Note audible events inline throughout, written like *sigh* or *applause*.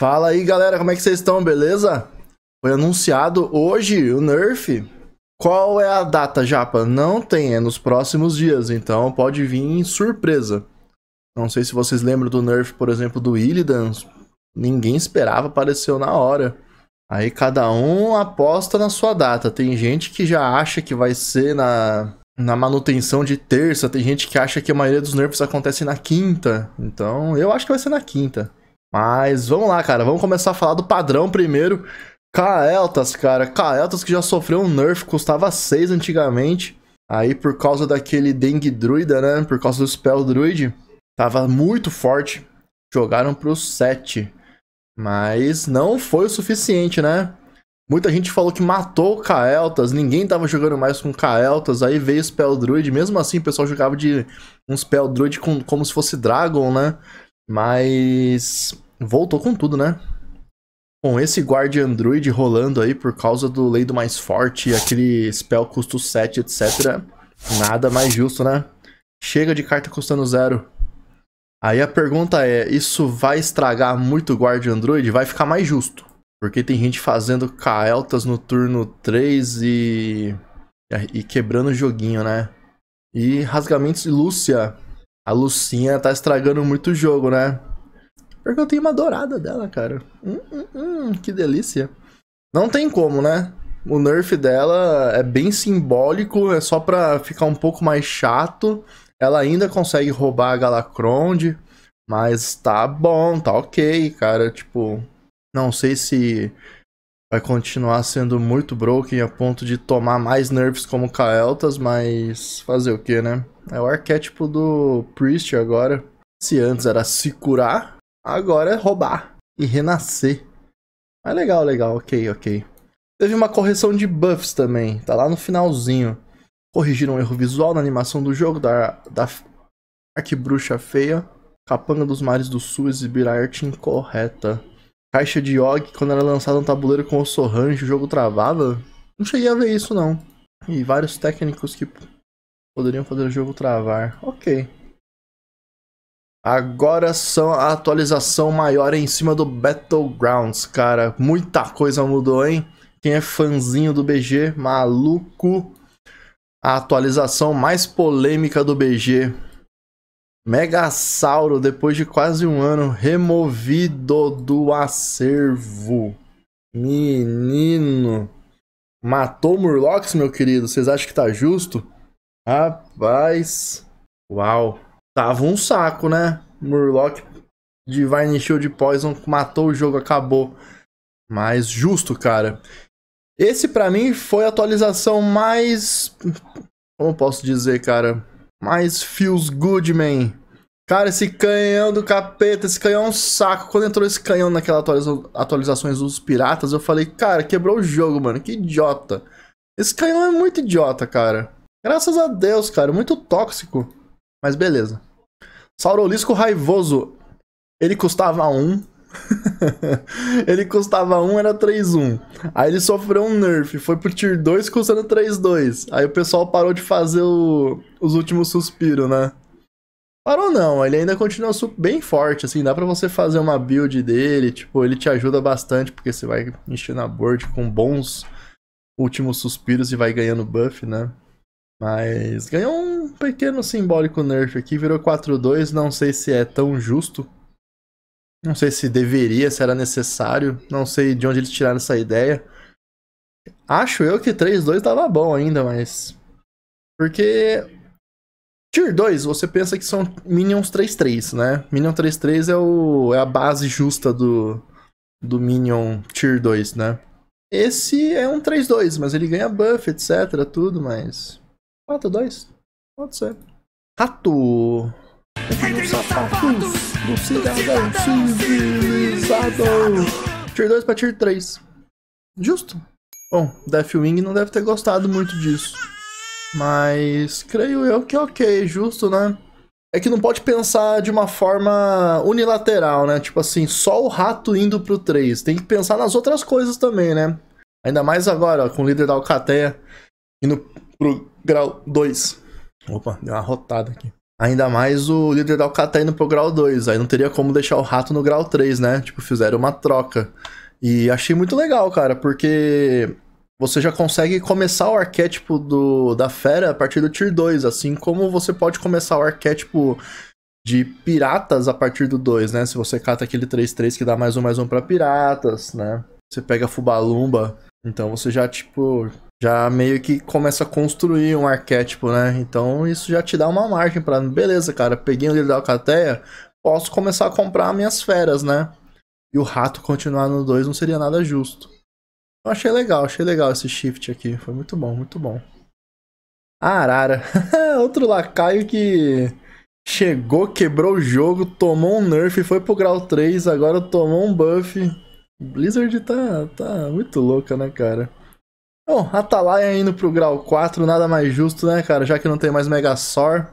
Fala aí, galera, como é que vocês estão, beleza? Foi anunciado hoje o Nerf. Qual é a data, Japa? Não tem, é nos próximos dias, então pode vir em surpresa. Não sei se vocês lembram do Nerf, por exemplo, do Illidan. Ninguém esperava, apareceu na hora. Aí cada um aposta na sua data. Tem gente que já acha que vai ser na, na manutenção de terça, tem gente que acha que a maioria dos nerfs acontece na quinta. Então, eu acho que vai ser na quinta. Mas vamos lá, cara. Vamos começar a falar do padrão primeiro. Kael'thas, cara. Kael'thas que já sofreu um nerf, custava 6 antigamente. Aí por causa daquele Dengue Druida, né? Por causa do Spell Druid. Tava muito forte. Jogaram pro 7. Mas não foi o suficiente, né? Muita gente falou que matou o Kael'thas, ninguém tava jogando mais com Kael'thas, aí veio o Spell Druid, mesmo assim o pessoal jogava de um Spell Druid com, como se fosse Dragon, né? Mas voltou com tudo, né? Com esse guard Android rolando aí por causa do lei do mais forte, aquele spell custo 7, etc. Nada mais justo, né? Chega de carta custando zero. Aí a pergunta é: isso vai estragar muito o guard Android? Vai ficar mais justo. Porque tem gente fazendo Kaeltas no turno 3 e. e quebrando o joguinho, né? E Rasgamentos de Lúcia a Lucinha tá estragando muito o jogo, né? Porque eu tenho uma dourada dela, cara. Hum, hum, hum, que delícia. Não tem como, né? O nerf dela é bem simbólico, é só pra ficar um pouco mais chato. Ela ainda consegue roubar a Galakrond, mas tá bom, tá ok, cara. Tipo, não sei se vai continuar sendo muito broken a ponto de tomar mais nerfs como Kael'thas, mas fazer o que, né? É o arquétipo do Priest agora. Se antes era se curar, agora é roubar e renascer. Mas legal, legal, ok, ok. Teve uma correção de buffs também, tá lá no finalzinho. Corrigiram um erro visual na animação do jogo da, da Arquibruxa Feia. Capanga dos Mares do Sul exibir a arte incorreta. Caixa de Yogg, quando era lançado um tabuleiro com o Sorrange, o jogo travava? Não cheguei a ver isso não. E vários técnicos que Poderiam fazer o jogo travar. Ok. Agora são a atualização maior em cima do Battlegrounds, cara. Muita coisa mudou, hein? Quem é fãzinho do BG, maluco. A atualização mais polêmica do BG. Megasauro, depois de quase um ano, removido do acervo. Menino. Matou Murlocs, meu querido. Vocês acham que tá justo? Rapaz. Uau. Tava um saco, né? Murloc Divine Shield Poison matou o jogo, acabou. Mas justo, cara. Esse para mim foi a atualização mais. Como posso dizer, cara? Mais feels good, man. Cara, esse canhão do capeta, esse canhão é um saco. Quando entrou esse canhão naquelas atualiza... atualizações dos piratas, eu falei, cara, quebrou o jogo, mano. Que idiota. Esse canhão é muito idiota, cara. Graças a Deus, cara. Muito tóxico. Mas beleza. Saurolisco raivoso. Ele custava 1. Um. *laughs* ele custava 1, um, era 3-1. Aí ele sofreu um nerf. Foi pro tier 2 custando 3-2. Aí o pessoal parou de fazer o... os últimos suspiros, né? Parou não, ele ainda continua bem forte, assim, dá pra você fazer uma build dele, tipo, ele te ajuda bastante, porque você vai enchendo a board com bons últimos suspiros e vai ganhando buff, né? Mas ganhou um pequeno simbólico nerf aqui, virou 4-2, não sei se é tão justo. Não sei se deveria, se era necessário, não sei de onde eles tiraram essa ideia. Acho eu que 3-2 tava bom ainda, mas... Porque... Tier 2, você pensa que são Minions 3-3, né? Minion 3-3 é, o... é a base justa do... do Minion Tier 2, né? Esse é um 3-2, mas ele ganha buff, etc, tudo, mas... Mata dois? Pode ser. Rato! sapatos do cidadão civilizado! Tier 2 pra Tier 3. Justo. Bom, Deathwing não deve ter gostado muito disso. Mas creio eu que é ok, justo, né? É que não pode pensar de uma forma unilateral, né? Tipo assim, só o rato indo pro 3. Tem que pensar nas outras coisas também, né? Ainda mais agora, ó, com o líder da Alcatéia indo pro grau 2. Opa, deu uma rotada aqui. Ainda mais o líder da Alcata indo pro grau 2. Aí não teria como deixar o rato no grau 3, né? Tipo, fizeram uma troca. E achei muito legal, cara, porque você já consegue começar o arquétipo do, da fera a partir do Tier 2, assim como você pode começar o arquétipo de piratas a partir do 2, né? Se você cata aquele 3-3 que dá mais um mais um pra piratas, né? Você pega Fubalumba, então você já, tipo, já meio que começa a construir um arquétipo, né? Então isso já te dá uma margem para, beleza, cara, peguei o livro da Alcateia, posso começar a comprar minhas feras, né? E o rato continuar no 2 não seria nada justo. Eu achei legal, achei legal esse shift aqui, foi muito bom, muito bom. A Arara, *laughs* outro lacaio que chegou, quebrou o jogo, tomou um nerf, foi pro grau 3, agora tomou um buff. Blizzard tá, tá muito louca, né, cara? Bom, Atalaia indo pro grau 4, nada mais justo, né, cara? Já que não tem mais Megasaur.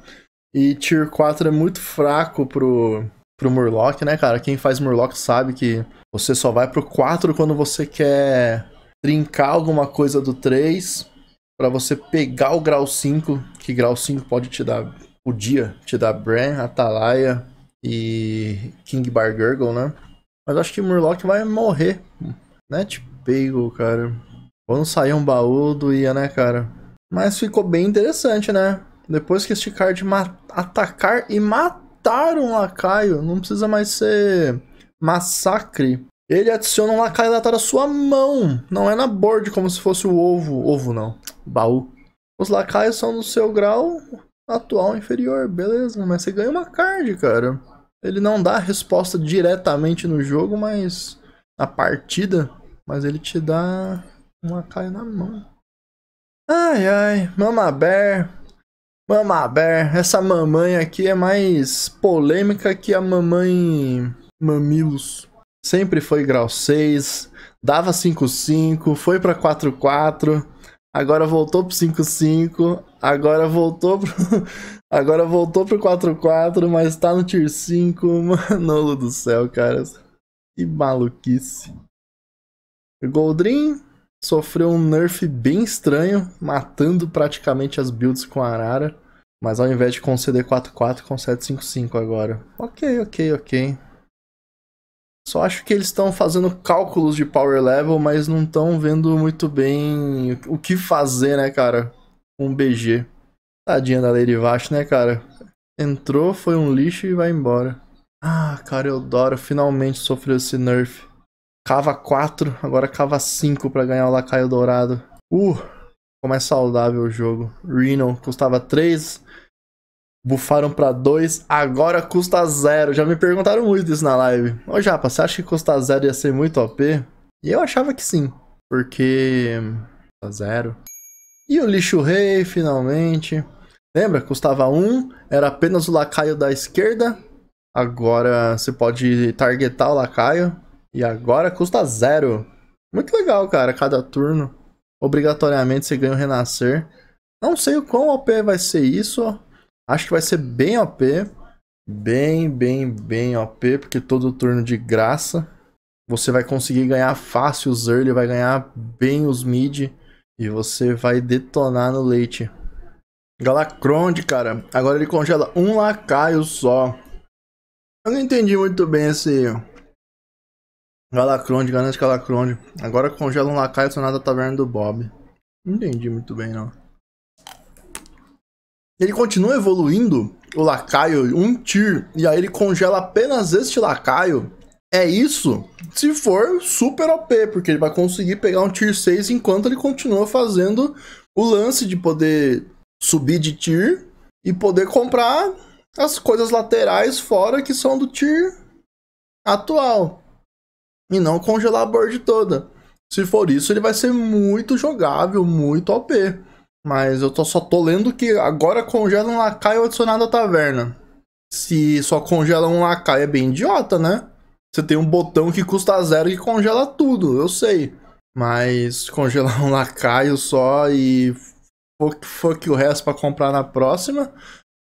E Tier 4 é muito fraco pro, pro Murloc, né, cara? Quem faz Murloc sabe que você só vai pro 4 quando você quer trincar alguma coisa do 3 para você pegar o grau 5, que grau 5 pode te dar o dia, te dar Bran, Atalaia e King Bar Gurgle, né? Mas acho que Murloc vai morrer, né? Tipo, pego, cara. Quando saiu um baú, doía, né, cara? Mas ficou bem interessante, né? Depois que este card atacar e matar um lacaio, não precisa mais ser massacre. Ele adiciona um lacaio aleatório à sua mão. Não é na board como se fosse o ovo. Ovo não. Baú. Os lacaios são no seu grau atual inferior. Beleza, mas você ganha uma card, cara. Ele não dá resposta diretamente no jogo, mas na partida. Mas ele te dá uma caia na mão. Ai, ai, mamaber. Mamaber. Essa mamãe aqui é mais polêmica que a mamãe Mamilos. Sempre foi grau 6, dava 5-5, foi pra 4-4, agora voltou pro 5-5, agora voltou pro... *laughs* agora voltou pro 4-4, mas tá no tier 5. *laughs* Manolo do céu, cara. Que maluquice. Goldrin, sofreu um nerf bem estranho, matando praticamente as builds com a Arara. Mas ao invés de cd 4-4, com 755 agora. Ok, ok, ok. Só acho que eles estão fazendo cálculos de power level, mas não estão vendo muito bem o que fazer, né, cara? Um BG. Tadinha da Lady Vash, né, cara? Entrou, foi um lixo e vai embora. Ah, cara, eu adoro. Finalmente sofreu esse nerf. Cava 4, agora cava 5 para ganhar o Lacaio Dourado. Uh, como é saudável o jogo. Reno custava 3, bufaram para 2, agora custa 0. Já me perguntaram muito isso na live. Ô Japa, você acha que custa 0 ia ser muito OP? E eu achava que sim, porque... Custa 0. E o Lixo Rei, finalmente. Lembra? Custava 1, um, era apenas o Lacaio da esquerda. Agora você pode targetar o Lacaio. E agora custa zero. Muito legal, cara. Cada turno, obrigatoriamente, você ganha o Renascer. Não sei o quão OP vai ser isso. Acho que vai ser bem OP. Bem, bem, bem OP, porque todo turno de graça. Você vai conseguir ganhar fácil os early, vai ganhar bem os mid. E você vai detonar no leite. Galacronde, cara. Agora ele congela um lacaio só. Eu não entendi muito bem esse Galacronde, garante Galacronde. Agora congela um lacaio adicionado à taverna do Bob. Não entendi muito bem, não. Ele continua evoluindo o lacaio um tier. E aí ele congela apenas este lacaio. É isso se for super OP, porque ele vai conseguir pegar um tier 6 enquanto ele continua fazendo o lance de poder subir de tier e poder comprar as coisas laterais fora que são do tier atual e não congelar a board toda. Se for isso, ele vai ser muito jogável, muito OP. Mas eu tô, só tô lendo que agora congela um lacaio adicionado à taverna. Se só congela um lacaio é bem idiota, né? Você tem um botão que custa zero e congela tudo, eu sei. Mas congelar um lacaio só e fuck, fuck o resto para comprar na próxima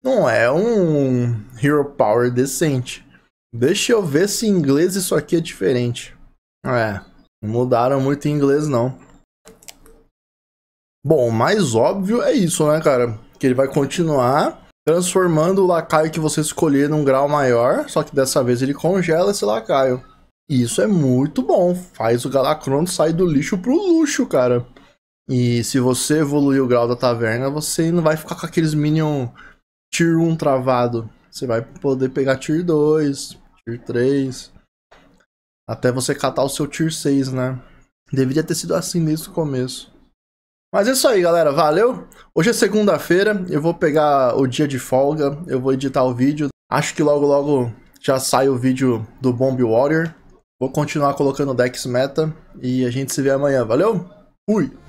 não é um hero power decente. Deixa eu ver se em inglês isso aqui é diferente. É, não mudaram muito em inglês, não. Bom, o mais óbvio é isso, né, cara? Que ele vai continuar transformando o lacaio que você escolher num grau maior, só que dessa vez ele congela esse lacaio. E isso é muito bom, faz o Galacron sair do lixo pro luxo, cara. E se você evoluir o grau da taverna, você não vai ficar com aqueles Minion Tier 1 travado. Você vai poder pegar Tier 2, Tier 3. Até você catar o seu Tier 6, né? Deveria ter sido assim desde o começo. Mas é isso aí, galera. Valeu! Hoje é segunda-feira, eu vou pegar o dia de folga, eu vou editar o vídeo. Acho que logo logo já sai o vídeo do Bomb Warrior. Vou continuar colocando decks meta e a gente se vê amanhã. Valeu? Fui!